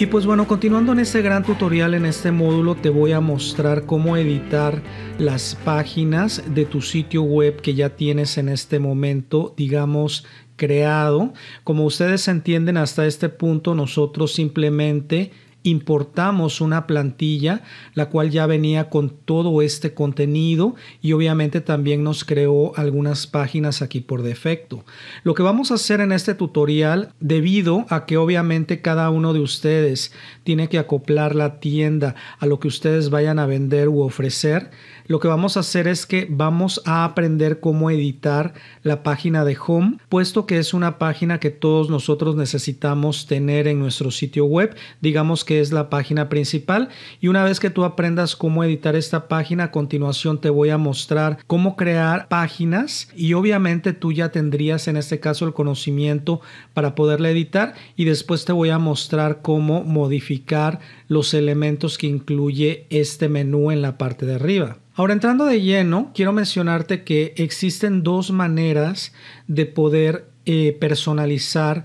Y pues bueno, continuando en este gran tutorial, en este módulo te voy a mostrar cómo editar las páginas de tu sitio web que ya tienes en este momento, digamos, creado. Como ustedes entienden hasta este punto, nosotros simplemente importamos una plantilla, la cual ya venía con todo este contenido y obviamente también nos creó algunas páginas aquí por defecto. Lo que vamos a hacer en este tutorial, debido a que obviamente cada uno de ustedes tiene que acoplar la tienda a lo que ustedes vayan a vender u ofrecer, lo que vamos a hacer es que vamos a aprender cómo editar la página de home, puesto que es una página que todos nosotros necesitamos tener en nuestro sitio web, digamos que es la página principal y una vez que tú aprendas cómo editar esta página, a continuación te voy a mostrar cómo crear páginas y obviamente tú ya tendrías en este caso el conocimiento para poderla editar y después te voy a mostrar cómo modificar los elementos que incluye este menú en la parte de arriba. Ahora entrando de lleno, quiero mencionarte que existen dos maneras de poder eh, personalizar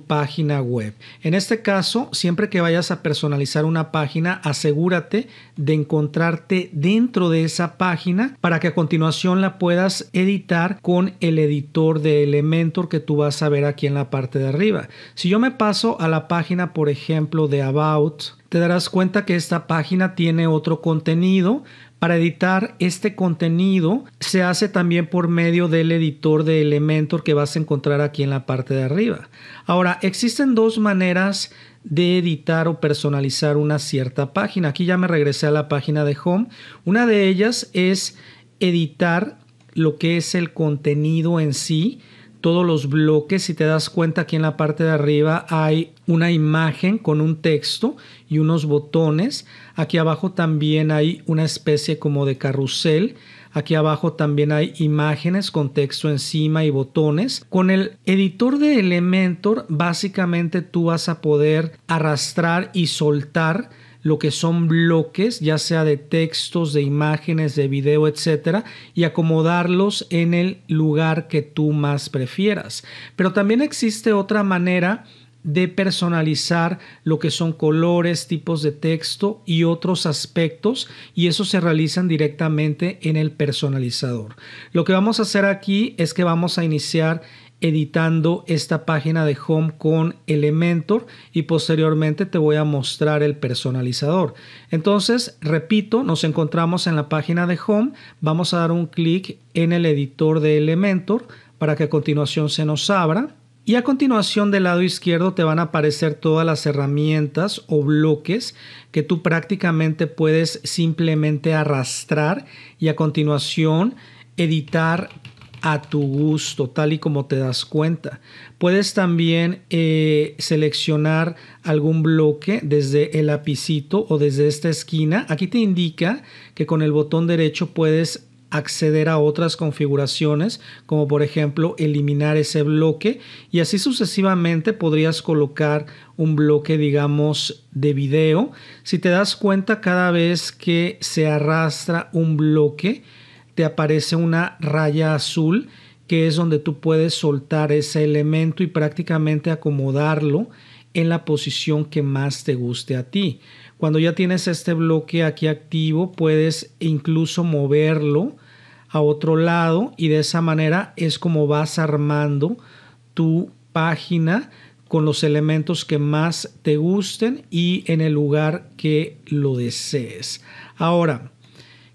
página web. En este caso, siempre que vayas a personalizar una página, asegúrate de encontrarte dentro de esa página para que a continuación la puedas editar con el editor de Elementor que tú vas a ver aquí en la parte de arriba. Si yo me paso a la página, por ejemplo, de About, te darás cuenta que esta página tiene otro contenido, para editar este contenido se hace también por medio del editor de Elementor que vas a encontrar aquí en la parte de arriba. Ahora, existen dos maneras de editar o personalizar una cierta página. Aquí ya me regresé a la página de Home. Una de ellas es editar lo que es el contenido en sí, todos los bloques. Si te das cuenta aquí en la parte de arriba hay una imagen con un texto y unos botones. Aquí abajo también hay una especie como de carrusel. Aquí abajo también hay imágenes con texto encima y botones. Con el editor de Elementor básicamente tú vas a poder arrastrar y soltar lo que son bloques, ya sea de textos, de imágenes, de video, etcétera, y acomodarlos en el lugar que tú más prefieras. Pero también existe otra manera de personalizar lo que son colores, tipos de texto y otros aspectos y eso se realizan directamente en el personalizador. Lo que vamos a hacer aquí es que vamos a iniciar editando esta página de home con Elementor y posteriormente te voy a mostrar el personalizador. Entonces, repito, nos encontramos en la página de home, vamos a dar un clic en el editor de Elementor para que a continuación se nos abra y a continuación del lado izquierdo te van a aparecer todas las herramientas o bloques que tú prácticamente puedes simplemente arrastrar y a continuación editar a tu gusto, tal y como te das cuenta. Puedes también eh, seleccionar algún bloque desde el lapicito o desde esta esquina. Aquí te indica que con el botón derecho puedes acceder a otras configuraciones, como por ejemplo eliminar ese bloque y así sucesivamente podrías colocar un bloque, digamos, de video. Si te das cuenta, cada vez que se arrastra un bloque, te aparece una raya azul que es donde tú puedes soltar ese elemento y prácticamente acomodarlo en la posición que más te guste a ti. Cuando ya tienes este bloque aquí activo, puedes incluso moverlo a otro lado y de esa manera es como vas armando tu página con los elementos que más te gusten y en el lugar que lo desees. Ahora,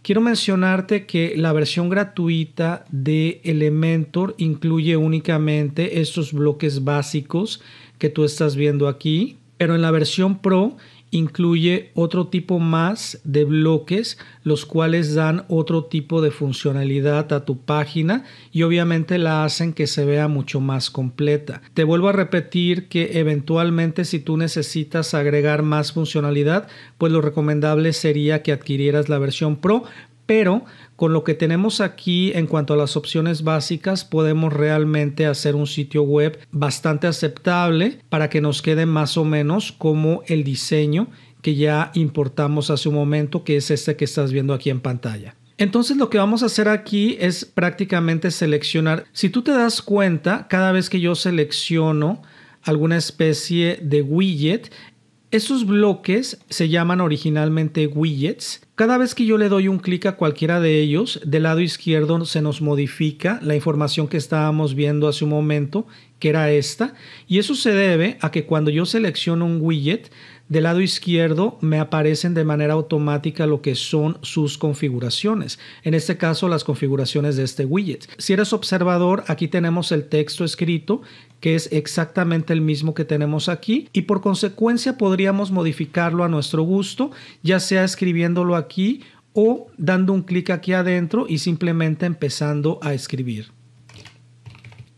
quiero mencionarte que la versión gratuita de Elementor incluye únicamente estos bloques básicos que tú estás viendo aquí, pero en la versión Pro incluye otro tipo más de bloques, los cuales dan otro tipo de funcionalidad a tu página y obviamente la hacen que se vea mucho más completa. Te vuelvo a repetir que eventualmente si tú necesitas agregar más funcionalidad, pues lo recomendable sería que adquirieras la versión Pro, pero con lo que tenemos aquí en cuanto a las opciones básicas, podemos realmente hacer un sitio web bastante aceptable para que nos quede más o menos como el diseño que ya importamos hace un momento, que es este que estás viendo aquí en pantalla. Entonces lo que vamos a hacer aquí es prácticamente seleccionar. Si tú te das cuenta, cada vez que yo selecciono alguna especie de widget, esos bloques se llaman originalmente widgets. Cada vez que yo le doy un clic a cualquiera de ellos, del lado izquierdo se nos modifica la información que estábamos viendo hace un momento, que era esta. Y eso se debe a que cuando yo selecciono un widget, del lado izquierdo me aparecen de manera automática lo que son sus configuraciones, en este caso las configuraciones de este widget. Si eres observador, aquí tenemos el texto escrito que es exactamente el mismo que tenemos aquí y por consecuencia podríamos modificarlo a nuestro gusto, ya sea escribiéndolo aquí o dando un clic aquí adentro y simplemente empezando a escribir.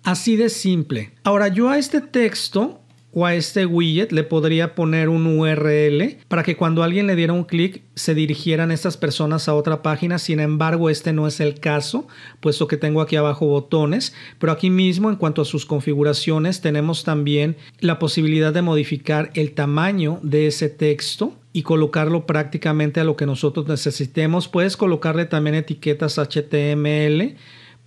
Así de simple. Ahora yo a este texto o a este widget le podría poner un URL para que cuando alguien le diera un clic se dirigieran estas personas a otra página. Sin embargo, este no es el caso, puesto que tengo aquí abajo botones, pero aquí mismo en cuanto a sus configuraciones tenemos también la posibilidad de modificar el tamaño de ese texto y colocarlo prácticamente a lo que nosotros necesitemos. Puedes colocarle también etiquetas HTML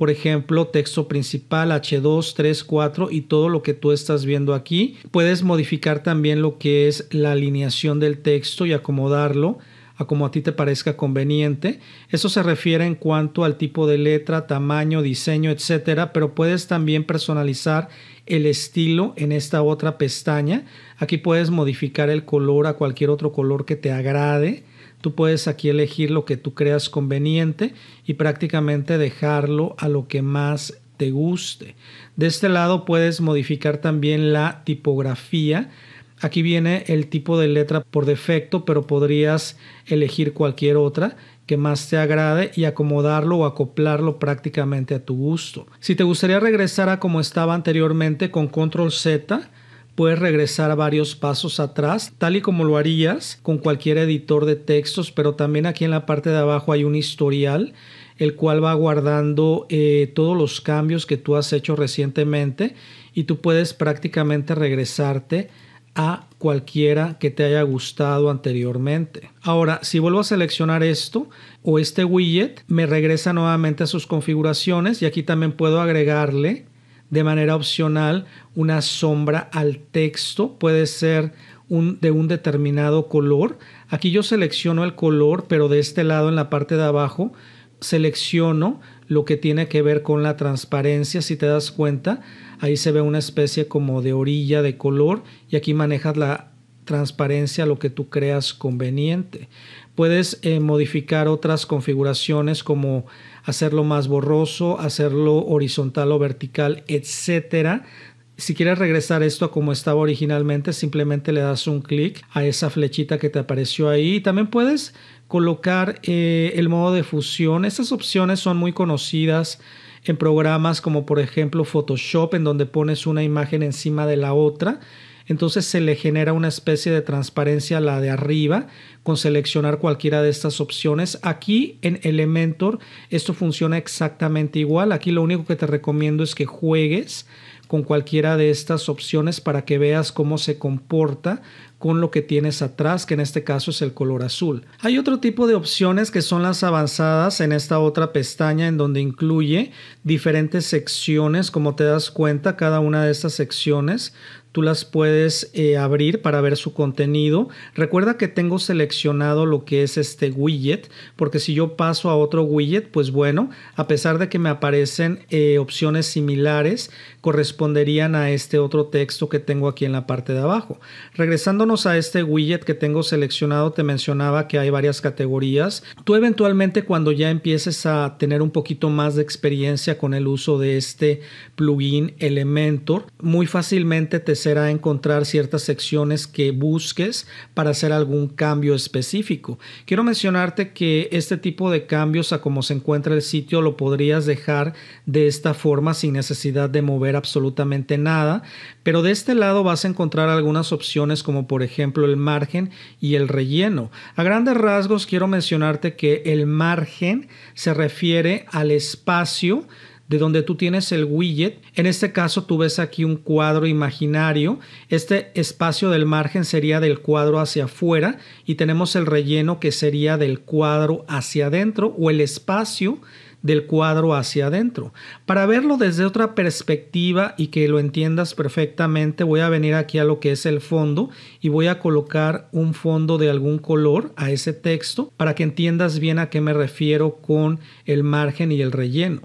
por ejemplo, texto principal H2, 3, 4 y todo lo que tú estás viendo aquí. Puedes modificar también lo que es la alineación del texto y acomodarlo a como a ti te parezca conveniente. Eso se refiere en cuanto al tipo de letra, tamaño, diseño, etcétera, pero puedes también personalizar el estilo en esta otra pestaña. Aquí puedes modificar el color a cualquier otro color que te agrade Tú puedes aquí elegir lo que tú creas conveniente y prácticamente dejarlo a lo que más te guste. De este lado puedes modificar también la tipografía. Aquí viene el tipo de letra por defecto, pero podrías elegir cualquier otra que más te agrade y acomodarlo o acoplarlo prácticamente a tu gusto. Si te gustaría regresar a como estaba anteriormente con control Z, puedes regresar varios pasos atrás, tal y como lo harías con cualquier editor de textos, pero también aquí en la parte de abajo hay un historial el cual va guardando eh, todos los cambios que tú has hecho recientemente y tú puedes prácticamente regresarte a cualquiera que te haya gustado anteriormente. Ahora, si vuelvo a seleccionar esto o este widget, me regresa nuevamente a sus configuraciones y aquí también puedo agregarle de manera opcional una sombra al texto, puede ser un, de un determinado color. Aquí yo selecciono el color, pero de este lado en la parte de abajo selecciono lo que tiene que ver con la transparencia, si te das cuenta, ahí se ve una especie como de orilla de color y aquí manejas la transparencia, lo que tú creas conveniente. Puedes eh, modificar otras configuraciones como hacerlo más borroso, hacerlo horizontal o vertical, etcétera. Si quieres regresar esto a como estaba originalmente, simplemente le das un clic a esa flechita que te apareció ahí. También puedes colocar eh, el modo de fusión. Estas opciones son muy conocidas en programas como por ejemplo Photoshop, en donde pones una imagen encima de la otra entonces se le genera una especie de transparencia a la de arriba con seleccionar cualquiera de estas opciones. Aquí en Elementor esto funciona exactamente igual. Aquí lo único que te recomiendo es que juegues con cualquiera de estas opciones para que veas cómo se comporta con lo que tienes atrás, que en este caso es el color azul. Hay otro tipo de opciones que son las avanzadas en esta otra pestaña en donde incluye diferentes secciones, como te das cuenta, cada una de estas secciones tú las puedes eh, abrir para ver su contenido. Recuerda que tengo seleccionado lo que es este widget, porque si yo paso a otro widget, pues bueno, a pesar de que me aparecen eh, opciones similares, corresponderían a este otro texto que tengo aquí en la parte de abajo. Regresándonos a este widget que tengo seleccionado, te mencionaba que hay varias categorías. Tú eventualmente cuando ya empieces a tener un poquito más de experiencia con el uso de este plugin Elementor, muy fácilmente te será encontrar ciertas secciones que busques para hacer algún cambio específico. Quiero mencionarte que este tipo de cambios a como se encuentra el sitio lo podrías dejar de esta forma sin necesidad de mover absolutamente nada, pero de este lado vas a encontrar algunas opciones como por ejemplo el margen y el relleno. A grandes rasgos quiero mencionarte que el margen se refiere al espacio de donde tú tienes el widget. En este caso tú ves aquí un cuadro imaginario. Este espacio del margen sería del cuadro hacia afuera y tenemos el relleno que sería del cuadro hacia adentro o el espacio del cuadro hacia adentro. Para verlo desde otra perspectiva y que lo entiendas perfectamente, voy a venir aquí a lo que es el fondo y voy a colocar un fondo de algún color a ese texto para que entiendas bien a qué me refiero con el margen y el relleno.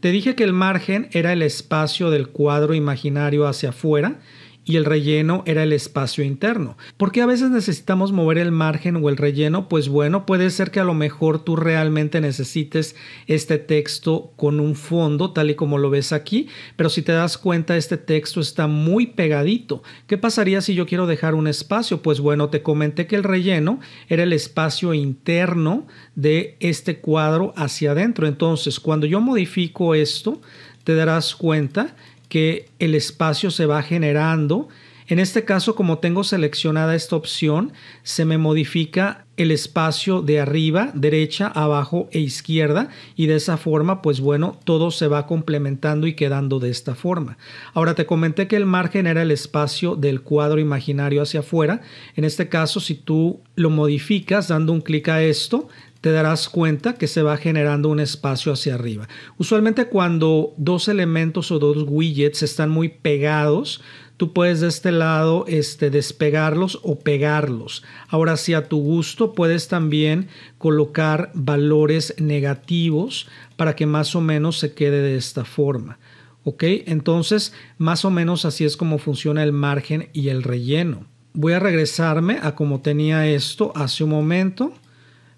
Te dije que el margen era el espacio del cuadro imaginario hacia afuera y el relleno era el espacio interno. Porque a veces necesitamos mover el margen o el relleno? Pues bueno, puede ser que a lo mejor tú realmente necesites este texto con un fondo tal y como lo ves aquí, pero si te das cuenta este texto está muy pegadito. ¿Qué pasaría si yo quiero dejar un espacio? Pues bueno, te comenté que el relleno era el espacio interno de este cuadro hacia adentro. Entonces, cuando yo modifico esto, te darás cuenta que el espacio se va generando. En este caso, como tengo seleccionada esta opción, se me modifica el espacio de arriba, derecha, abajo e izquierda y de esa forma, pues bueno, todo se va complementando y quedando de esta forma. Ahora te comenté que el margen era el espacio del cuadro imaginario hacia afuera. En este caso, si tú lo modificas dando un clic a esto, te darás cuenta que se va generando un espacio hacia arriba. Usualmente cuando dos elementos o dos widgets están muy pegados, tú puedes de este lado este, despegarlos o pegarlos. Ahora si a tu gusto puedes también colocar valores negativos para que más o menos se quede de esta forma. ¿Ok? Entonces, más o menos así es como funciona el margen y el relleno. Voy a regresarme a como tenía esto hace un momento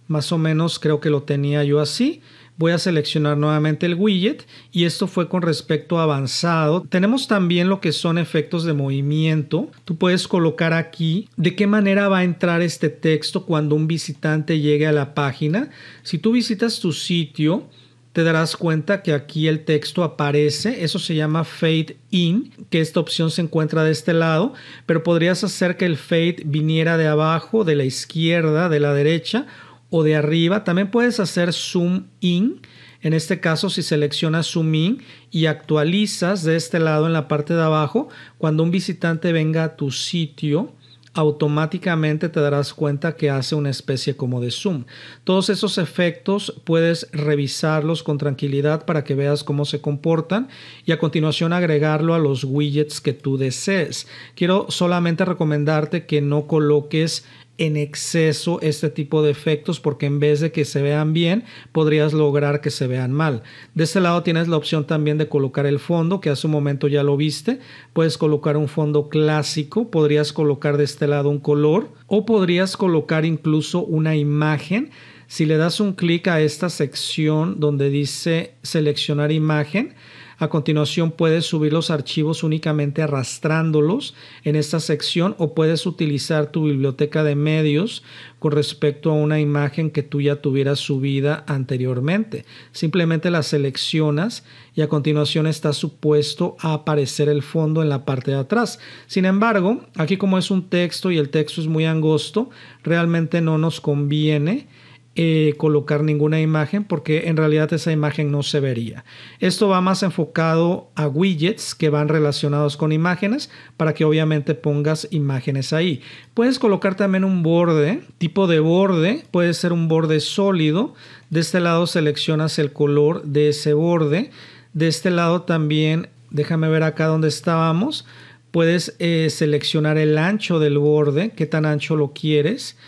más o menos creo que lo tenía yo así. Voy a seleccionar nuevamente el widget y esto fue con respecto a avanzado. Tenemos también lo que son efectos de movimiento. Tú puedes colocar aquí de qué manera va a entrar este texto cuando un visitante llegue a la página. Si tú visitas tu sitio, te darás cuenta que aquí el texto aparece, eso se llama fade in, que esta opción se encuentra de este lado, pero podrías hacer que el fade viniera de abajo, de la izquierda, de la derecha o de arriba. También puedes hacer zoom in. En este caso, si seleccionas zoom in y actualizas de este lado en la parte de abajo, cuando un visitante venga a tu sitio, automáticamente te darás cuenta que hace una especie como de zoom. Todos esos efectos puedes revisarlos con tranquilidad para que veas cómo se comportan y a continuación agregarlo a los widgets que tú desees. Quiero solamente recomendarte que no coloques en exceso este tipo de efectos porque en vez de que se vean bien podrías lograr que se vean mal. De este lado tienes la opción también de colocar el fondo que hace un momento ya lo viste. Puedes colocar un fondo clásico, podrías colocar de este lado un color o podrías colocar incluso una imagen. Si le das un clic a esta sección donde dice seleccionar imagen, a continuación puedes subir los archivos únicamente arrastrándolos en esta sección o puedes utilizar tu biblioteca de medios con respecto a una imagen que tú ya tuvieras subida anteriormente. Simplemente la seleccionas y a continuación está supuesto a aparecer el fondo en la parte de atrás. Sin embargo, aquí como es un texto y el texto es muy angosto, realmente no nos conviene eh, colocar ninguna imagen porque en realidad esa imagen no se vería. Esto va más enfocado a widgets que van relacionados con imágenes para que obviamente pongas imágenes ahí. Puedes colocar también un borde, tipo de borde, puede ser un borde sólido. De este lado seleccionas el color de ese borde. De este lado también, déjame ver acá donde estábamos, puedes eh, seleccionar el ancho del borde, qué tan ancho lo quieres.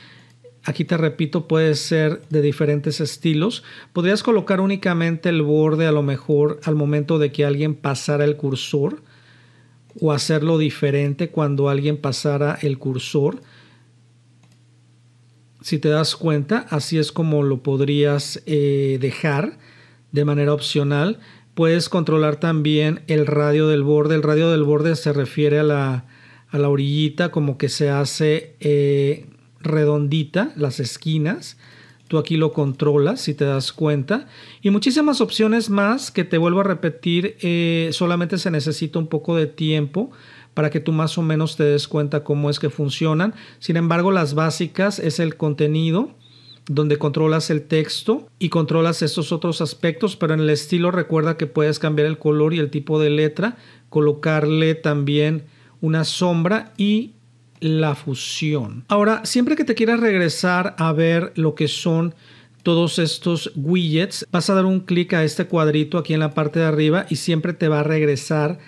Aquí te repito, puede ser de diferentes estilos. Podrías colocar únicamente el borde a lo mejor al momento de que alguien pasara el cursor o hacerlo diferente cuando alguien pasara el cursor. Si te das cuenta, así es como lo podrías eh, dejar de manera opcional. Puedes controlar también el radio del borde. El radio del borde se refiere a la, orillita como que se hace eh, redondita, las esquinas. Tú aquí lo controlas si te das cuenta. Y muchísimas opciones más que te vuelvo a repetir. Eh, solamente se necesita un poco de tiempo para que tú más o menos te des cuenta cómo es que funcionan. Sin embargo, las básicas es el contenido donde controlas el texto y controlas estos otros aspectos, pero en el estilo recuerda que puedes cambiar el color y el tipo de letra, colocarle también una sombra y la fusión. Ahora, siempre que te quieras regresar a ver lo que son todos estos widgets, vas a dar un clic a este cuadrito aquí en la parte de arriba y siempre te va a regresar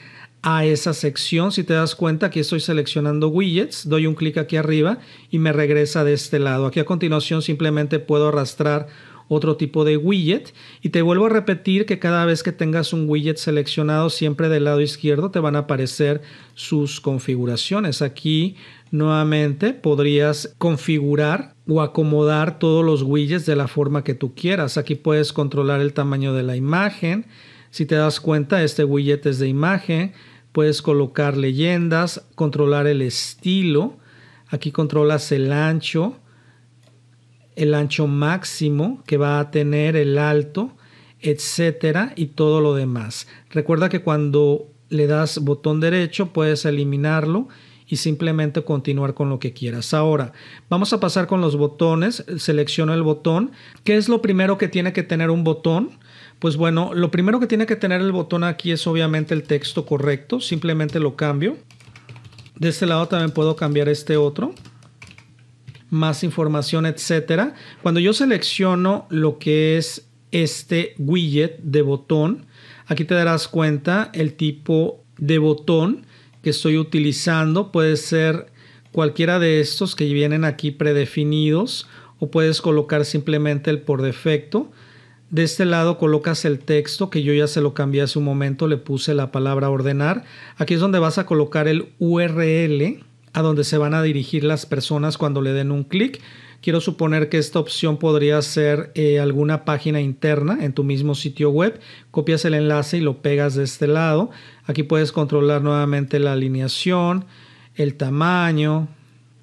a esa sección. Si te das cuenta, aquí estoy seleccionando widgets, doy un clic aquí arriba y me regresa de este lado. Aquí a continuación simplemente puedo arrastrar otro tipo de widget. Y te vuelvo a repetir que cada vez que tengas un widget seleccionado, siempre del lado izquierdo te van a aparecer sus configuraciones. Aquí nuevamente podrías configurar o acomodar todos los widgets de la forma que tú quieras. Aquí puedes controlar el tamaño de la imagen. Si te das cuenta, este widget es de imagen. Puedes colocar leyendas, controlar el estilo. Aquí controlas el ancho, el ancho máximo que va a tener el alto, etcétera, y todo lo demás. Recuerda que cuando le das botón derecho puedes eliminarlo y simplemente continuar con lo que quieras. Ahora, vamos a pasar con los botones. Selecciono el botón. ¿Qué es lo primero que tiene que tener un botón? Pues bueno, lo primero que tiene que tener el botón aquí es obviamente el texto correcto. Simplemente lo cambio. De este lado también puedo cambiar este otro más información, etcétera. Cuando yo selecciono lo que es este widget de botón, aquí te darás cuenta el tipo de botón que estoy utilizando. Puede ser cualquiera de estos que vienen aquí predefinidos o puedes colocar simplemente el por defecto. De este lado colocas el texto que yo ya se lo cambié hace un momento, le puse la palabra ordenar. Aquí es donde vas a colocar el URL a donde se van a dirigir las personas cuando le den un clic. Quiero suponer que esta opción podría ser eh, alguna página interna en tu mismo sitio web. Copias el enlace y lo pegas de este lado. Aquí puedes controlar nuevamente la alineación, el tamaño.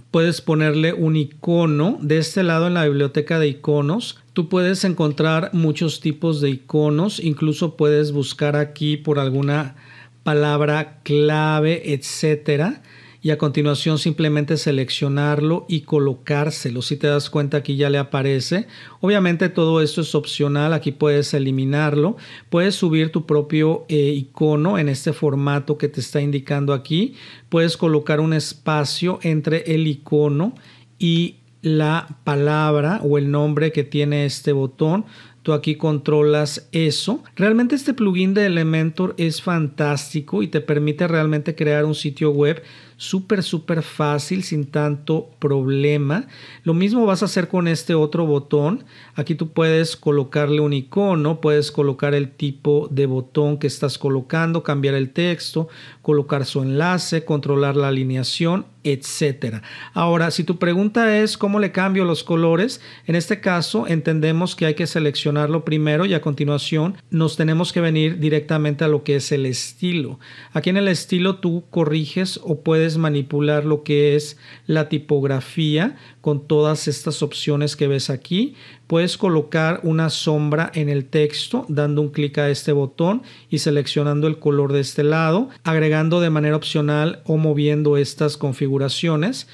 Puedes ponerle un icono. De este lado en la biblioteca de iconos Tú puedes encontrar muchos tipos de iconos, incluso puedes buscar aquí por alguna palabra clave, etcétera y a continuación simplemente seleccionarlo y colocárselo. Si te das cuenta aquí ya le aparece. Obviamente todo esto es opcional, aquí puedes eliminarlo. Puedes subir tu propio eh, icono en este formato que te está indicando aquí. Puedes colocar un espacio entre el icono y la palabra o el nombre que tiene este botón. Tú aquí controlas eso. Realmente este plugin de Elementor es fantástico y te permite realmente crear un sitio web súper, súper fácil, sin tanto problema. Lo mismo vas a hacer con este otro botón. Aquí tú puedes colocarle un icono, puedes colocar el tipo de botón que estás colocando, cambiar el texto, colocar su enlace, controlar la alineación, etcétera. Ahora, si tu pregunta es cómo le cambio los colores, en este caso entendemos que hay que seleccionarlo primero y a continuación nos tenemos que venir directamente a lo que es el estilo. Aquí en el estilo tú corriges o puedes manipular lo que es la tipografía con todas estas opciones que ves aquí. Puedes colocar una sombra en el texto dando un clic a este botón y seleccionando el color de este lado, agregando de manera opcional o moviendo estas configuraciones.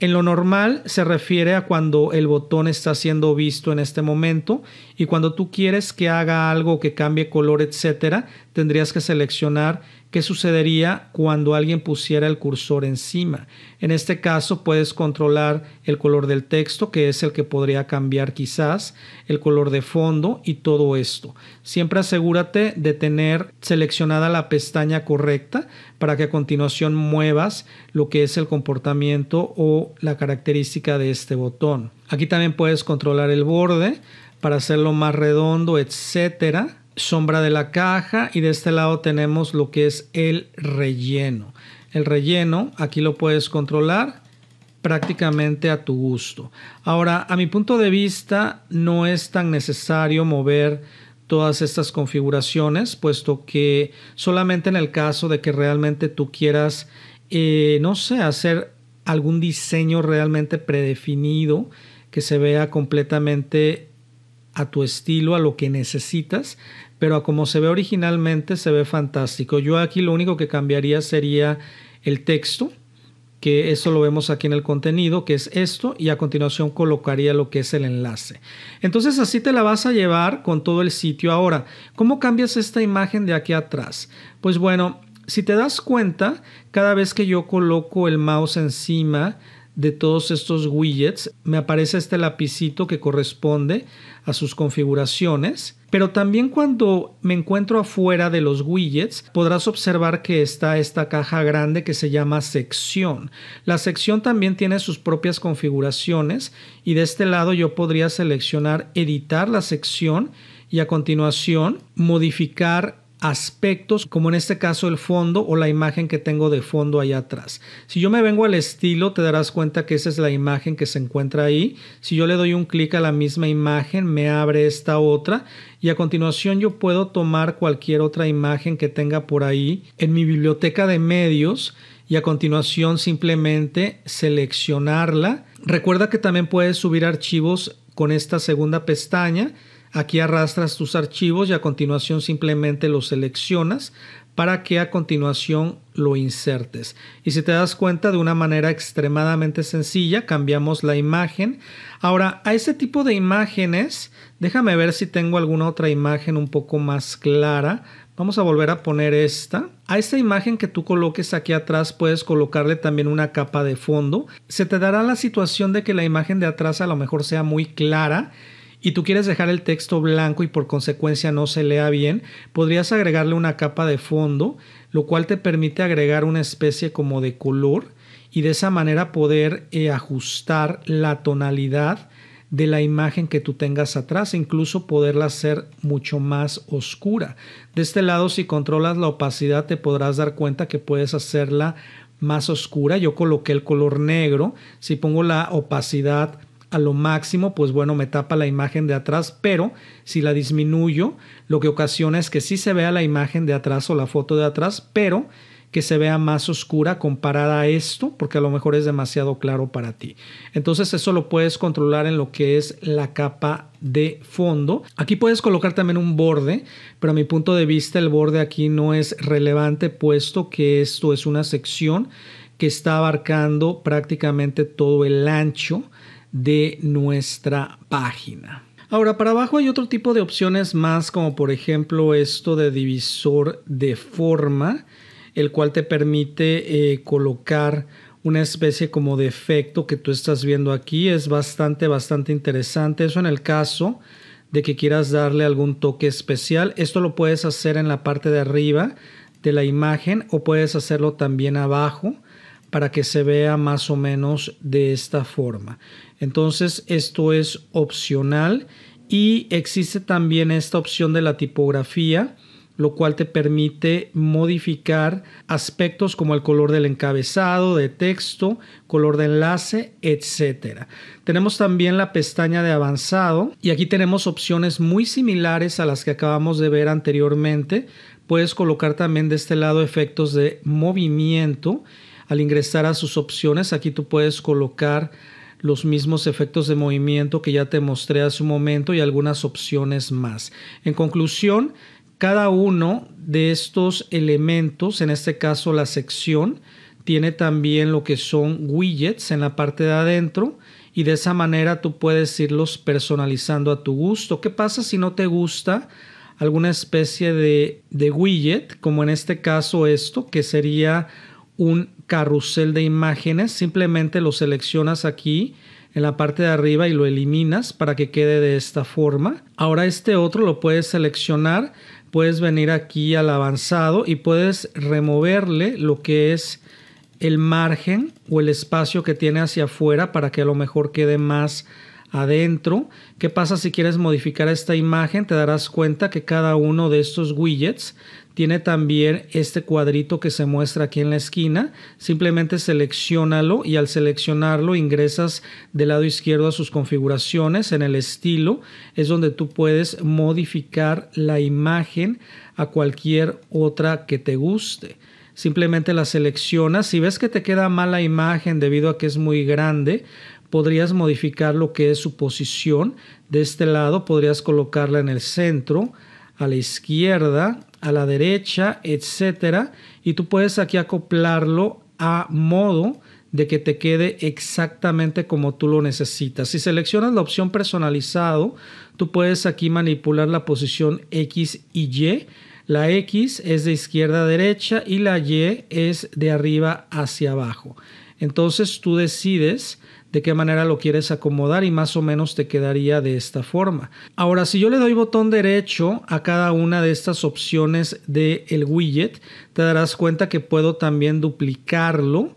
En lo normal se refiere a cuando el botón está siendo visto en este momento y cuando tú quieres que haga algo, que cambie color, etcétera, tendrías que seleccionar qué sucedería cuando alguien pusiera el cursor encima. En este caso puedes controlar el color del texto, que es el que podría cambiar quizás, el color de fondo y todo esto. Siempre asegúrate de tener seleccionada la pestaña correcta para que a continuación muevas lo que es el comportamiento o la característica de este botón. Aquí también puedes controlar el borde para hacerlo más redondo, etcétera sombra de la caja y de este lado tenemos lo que es el relleno. El relleno aquí lo puedes controlar prácticamente a tu gusto. Ahora, a mi punto de vista, no es tan necesario mover todas estas configuraciones, puesto que solamente en el caso de que realmente tú quieras, eh, no sé, hacer algún diseño realmente predefinido que se vea completamente a tu estilo, a lo que necesitas, pero como se ve originalmente se ve fantástico. Yo aquí lo único que cambiaría sería el texto, que eso lo vemos aquí en el contenido, que es esto, y a continuación colocaría lo que es el enlace. Entonces así te la vas a llevar con todo el sitio. Ahora, ¿cómo cambias esta imagen de aquí atrás? Pues bueno, si te das cuenta, cada vez que yo coloco el mouse encima de todos estos widgets, me aparece este lapicito que corresponde a sus configuraciones. Pero también cuando me encuentro afuera de los widgets, podrás observar que está esta caja grande que se llama sección. La sección también tiene sus propias configuraciones y de este lado yo podría seleccionar editar la sección y a continuación modificar aspectos, como en este caso el fondo o la imagen que tengo de fondo allá atrás. Si yo me vengo al estilo, te darás cuenta que esa es la imagen que se encuentra ahí. Si yo le doy un clic a la misma imagen, me abre esta otra y a continuación yo puedo tomar cualquier otra imagen que tenga por ahí en mi biblioteca de medios y a continuación simplemente seleccionarla. Recuerda que también puedes subir archivos con esta segunda pestaña Aquí arrastras tus archivos y a continuación simplemente los seleccionas para que a continuación lo insertes. Y si te das cuenta, de una manera extremadamente sencilla, cambiamos la imagen. Ahora, a este tipo de imágenes, déjame ver si tengo alguna otra imagen un poco más clara. Vamos a volver a poner esta. A esta imagen que tú coloques aquí atrás puedes colocarle también una capa de fondo. Se te dará la situación de que la imagen de atrás a lo mejor sea muy clara y tú quieres dejar el texto blanco y por consecuencia no se lea bien, podrías agregarle una capa de fondo, lo cual te permite agregar una especie como de color y de esa manera poder eh, ajustar la tonalidad de la imagen que tú tengas atrás, e incluso poderla hacer mucho más oscura. De este lado, si controlas la opacidad, te podrás dar cuenta que puedes hacerla más oscura. Yo coloqué el color negro. Si pongo la opacidad a lo máximo, pues bueno, me tapa la imagen de atrás, pero si la disminuyo, lo que ocasiona es que sí se vea la imagen de atrás o la foto de atrás, pero que se vea más oscura comparada a esto, porque a lo mejor es demasiado claro para ti. Entonces eso lo puedes controlar en lo que es la capa de fondo. Aquí puedes colocar también un borde, pero a mi punto de vista el borde aquí no es relevante, puesto que esto es una sección que está abarcando prácticamente todo el ancho de nuestra página. Ahora, para abajo hay otro tipo de opciones más, como por ejemplo esto de divisor de forma, el cual te permite eh, colocar una especie como de efecto que tú estás viendo aquí. Es bastante, bastante interesante. Eso en el caso de que quieras darle algún toque especial. Esto lo puedes hacer en la parte de arriba de la imagen o puedes hacerlo también abajo para que se vea más o menos de esta forma. Entonces esto es opcional y existe también esta opción de la tipografía lo cual te permite modificar aspectos como el color del encabezado, de texto, color de enlace, etc. Tenemos también la pestaña de avanzado y aquí tenemos opciones muy similares a las que acabamos de ver anteriormente. Puedes colocar también de este lado efectos de movimiento al ingresar a sus opciones, aquí tú puedes colocar los mismos efectos de movimiento que ya te mostré hace un momento y algunas opciones más. En conclusión, cada uno de estos elementos, en este caso la sección, tiene también lo que son widgets en la parte de adentro y de esa manera tú puedes irlos personalizando a tu gusto. ¿Qué pasa si no te gusta alguna especie de, de widget, como en este caso esto, que sería un carrusel de imágenes, simplemente lo seleccionas aquí en la parte de arriba y lo eliminas para que quede de esta forma. Ahora este otro lo puedes seleccionar, puedes venir aquí al avanzado y puedes removerle lo que es el margen o el espacio que tiene hacia afuera para que a lo mejor quede más adentro. ¿Qué pasa si quieres modificar esta imagen? Te darás cuenta que cada uno de estos widgets tiene también este cuadrito que se muestra aquí en la esquina. Simplemente seleccionalo y al seleccionarlo ingresas del lado izquierdo a sus configuraciones. En el estilo es donde tú puedes modificar la imagen a cualquier otra que te guste simplemente la seleccionas. Si ves que te queda mala imagen debido a que es muy grande, podrías modificar lo que es su posición. De este lado podrías colocarla en el centro a la izquierda, a la derecha, etcétera. Y tú puedes aquí acoplarlo a modo de que te quede exactamente como tú lo necesitas. Si seleccionas la opción personalizado, tú puedes aquí manipular la posición X y Y. La X es de izquierda a derecha y la Y es de arriba hacia abajo. Entonces tú decides de qué manera lo quieres acomodar y más o menos te quedaría de esta forma. Ahora, si yo le doy botón derecho a cada una de estas opciones del el widget, te darás cuenta que puedo también duplicarlo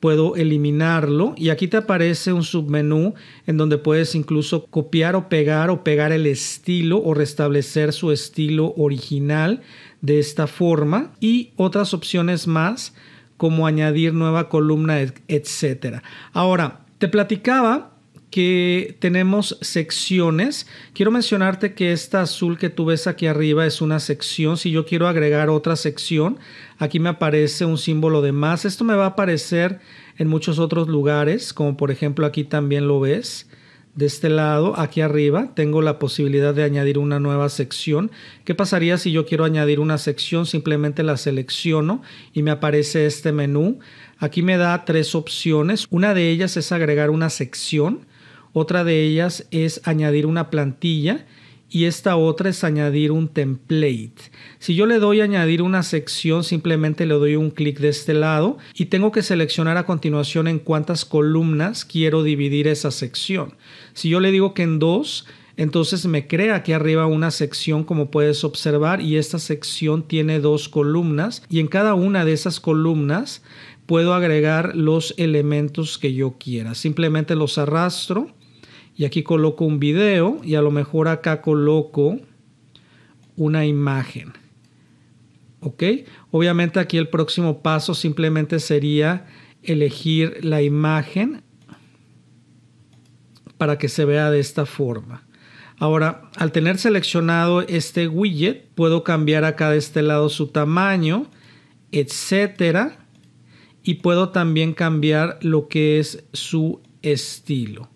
puedo eliminarlo y aquí te aparece un submenú en donde puedes incluso copiar o pegar o pegar el estilo o restablecer su estilo original de esta forma y otras opciones más como añadir nueva columna etcétera ahora te platicaba que tenemos secciones. Quiero mencionarte que esta azul que tú ves aquí arriba es una sección. Si yo quiero agregar otra sección, aquí me aparece un símbolo de más. Esto me va a aparecer en muchos otros lugares, como por ejemplo aquí también lo ves. De este lado, aquí arriba, tengo la posibilidad de añadir una nueva sección. ¿Qué pasaría si yo quiero añadir una sección? Simplemente la selecciono y me aparece este menú. Aquí me da tres opciones. Una de ellas es agregar una sección. Otra de ellas es añadir una plantilla y esta otra es añadir un template. Si yo le doy a añadir una sección, simplemente le doy un clic de este lado y tengo que seleccionar a continuación en cuántas columnas quiero dividir esa sección. Si yo le digo que en dos, entonces me crea aquí arriba una sección como puedes observar y esta sección tiene dos columnas y en cada una de esas columnas puedo agregar los elementos que yo quiera. Simplemente los arrastro y aquí coloco un video y a lo mejor acá coloco una imagen. ¿Ok? Obviamente aquí el próximo paso simplemente sería elegir la imagen para que se vea de esta forma. Ahora, al tener seleccionado este widget, puedo cambiar acá de este lado su tamaño, etcétera, y puedo también cambiar lo que es su estilo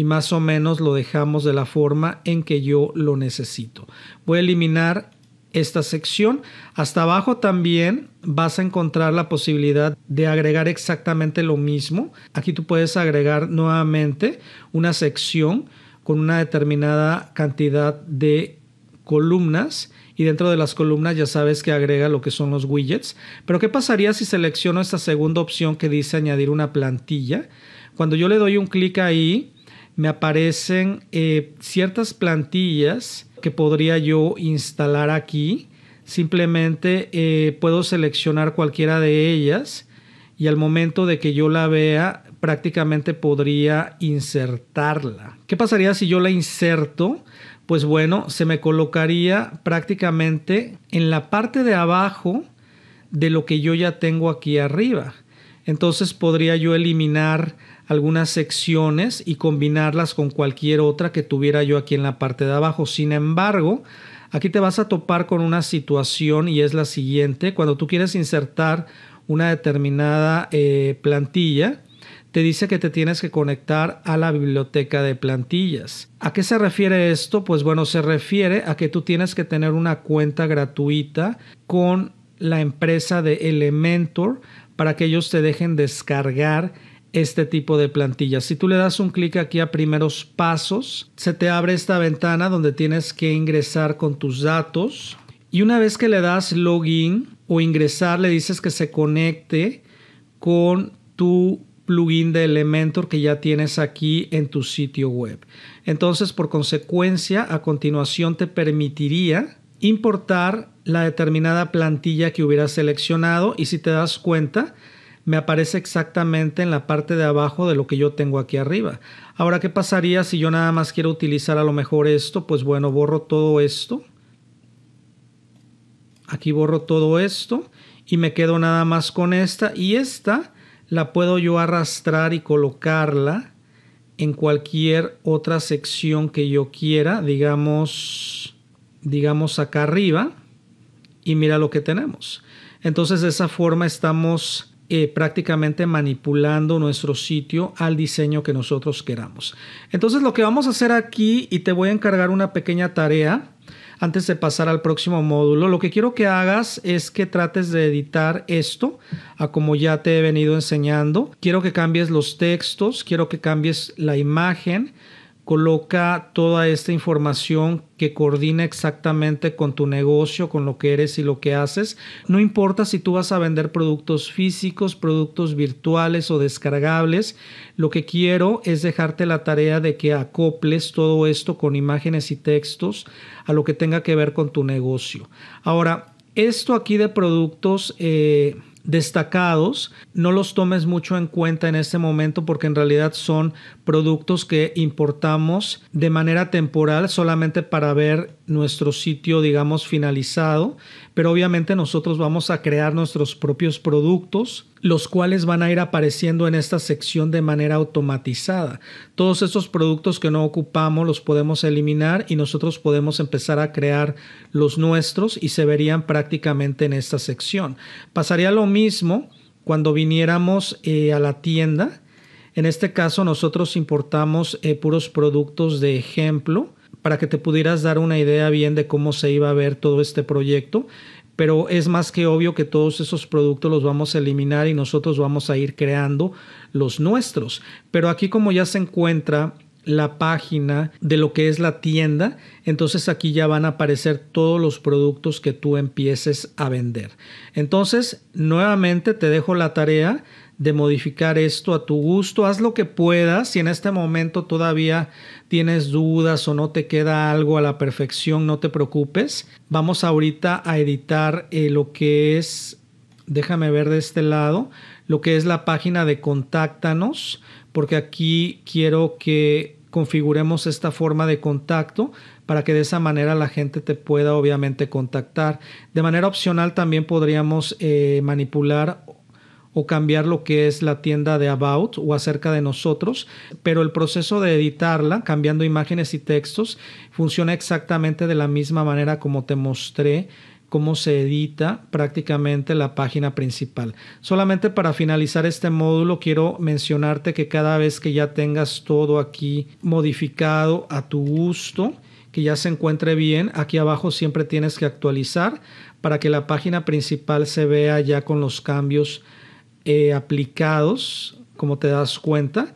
y más o menos lo dejamos de la forma en que yo lo necesito. Voy a eliminar esta sección. Hasta abajo también vas a encontrar la posibilidad de agregar exactamente lo mismo. Aquí tú puedes agregar nuevamente una sección con una determinada cantidad de columnas y dentro de las columnas ya sabes que agrega lo que son los widgets. Pero ¿qué pasaría si selecciono esta segunda opción que dice añadir una plantilla? Cuando yo le doy un clic ahí, me aparecen eh, ciertas plantillas que podría yo instalar aquí. Simplemente eh, puedo seleccionar cualquiera de ellas y al momento de que yo la vea prácticamente podría insertarla. ¿Qué pasaría si yo la inserto? Pues bueno, se me colocaría prácticamente en la parte de abajo de lo que yo ya tengo aquí arriba. Entonces podría yo eliminar algunas secciones y combinarlas con cualquier otra que tuviera yo aquí en la parte de abajo. Sin embargo, aquí te vas a topar con una situación y es la siguiente. Cuando tú quieres insertar una determinada eh, plantilla, te dice que te tienes que conectar a la biblioteca de plantillas. ¿A qué se refiere esto? Pues bueno, se refiere a que tú tienes que tener una cuenta gratuita con la empresa de Elementor para que ellos te dejen descargar este tipo de plantilla Si tú le das un clic aquí a primeros pasos, se te abre esta ventana donde tienes que ingresar con tus datos y una vez que le das login o ingresar, le dices que se conecte con tu plugin de Elementor que ya tienes aquí en tu sitio web. Entonces, por consecuencia, a continuación te permitiría importar la determinada plantilla que hubieras seleccionado y si te das cuenta, me aparece exactamente en la parte de abajo de lo que yo tengo aquí arriba. Ahora, ¿qué pasaría si yo nada más quiero utilizar a lo mejor esto? Pues bueno, borro todo esto. Aquí borro todo esto y me quedo nada más con esta. Y esta la puedo yo arrastrar y colocarla en cualquier otra sección que yo quiera, digamos, digamos acá arriba. Y mira lo que tenemos. Entonces de esa forma estamos eh, prácticamente manipulando nuestro sitio al diseño que nosotros queramos. Entonces lo que vamos a hacer aquí, y te voy a encargar una pequeña tarea antes de pasar al próximo módulo, lo que quiero que hagas es que trates de editar esto a como ya te he venido enseñando. Quiero que cambies los textos, quiero que cambies la imagen, coloca toda esta información que coordina exactamente con tu negocio, con lo que eres y lo que haces. No importa si tú vas a vender productos físicos, productos virtuales o descargables, lo que quiero es dejarte la tarea de que acoples todo esto con imágenes y textos a lo que tenga que ver con tu negocio. Ahora, esto aquí de productos... Eh, destacados, no los tomes mucho en cuenta en este momento porque en realidad son productos que importamos de manera temporal solamente para ver nuestro sitio, digamos, finalizado, pero obviamente nosotros vamos a crear nuestros propios productos, los cuales van a ir apareciendo en esta sección de manera automatizada. Todos estos productos que no ocupamos los podemos eliminar y nosotros podemos empezar a crear los nuestros y se verían prácticamente en esta sección. Pasaría lo mismo cuando viniéramos eh, a la tienda. En este caso nosotros importamos eh, puros productos de ejemplo para que te pudieras dar una idea bien de cómo se iba a ver todo este proyecto. Pero es más que obvio que todos esos productos los vamos a eliminar y nosotros vamos a ir creando los nuestros. Pero aquí como ya se encuentra la página de lo que es la tienda, entonces aquí ya van a aparecer todos los productos que tú empieces a vender. Entonces, nuevamente te dejo la tarea de modificar esto a tu gusto. Haz lo que puedas. Si en este momento todavía tienes dudas o no te queda algo a la perfección, no te preocupes. Vamos ahorita a editar eh, lo que es, déjame ver de este lado, lo que es la página de contáctanos porque aquí quiero que configuremos esta forma de contacto para que de esa manera la gente te pueda obviamente contactar. De manera opcional también podríamos eh, manipular o cambiar lo que es la tienda de About o acerca de nosotros, pero el proceso de editarla, cambiando imágenes y textos, funciona exactamente de la misma manera como te mostré cómo se edita prácticamente la página principal. Solamente para finalizar este módulo quiero mencionarte que cada vez que ya tengas todo aquí modificado a tu gusto, que ya se encuentre bien, aquí abajo siempre tienes que actualizar para que la página principal se vea ya con los cambios eh, aplicados, como te das cuenta.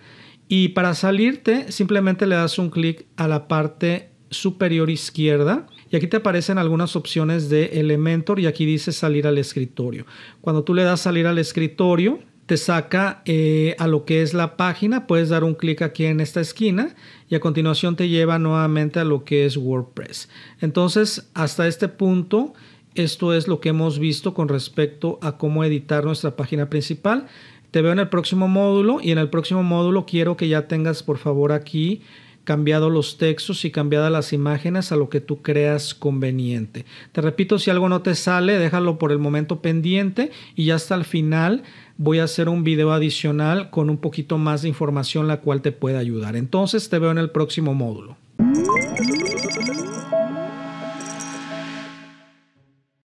Y para salirte simplemente le das un clic a la parte superior izquierda y aquí te aparecen algunas opciones de Elementor y aquí dice salir al escritorio. Cuando tú le das salir al escritorio, te saca eh, a lo que es la página. Puedes dar un clic aquí en esta esquina y a continuación te lleva nuevamente a lo que es WordPress. Entonces, hasta este punto, esto es lo que hemos visto con respecto a cómo editar nuestra página principal. Te veo en el próximo módulo y en el próximo módulo quiero que ya tengas por favor aquí cambiado los textos y cambiadas las imágenes a lo que tú creas conveniente. Te repito, si algo no te sale, déjalo por el momento pendiente y ya hasta el final voy a hacer un video adicional con un poquito más de información la cual te puede ayudar. Entonces te veo en el próximo módulo.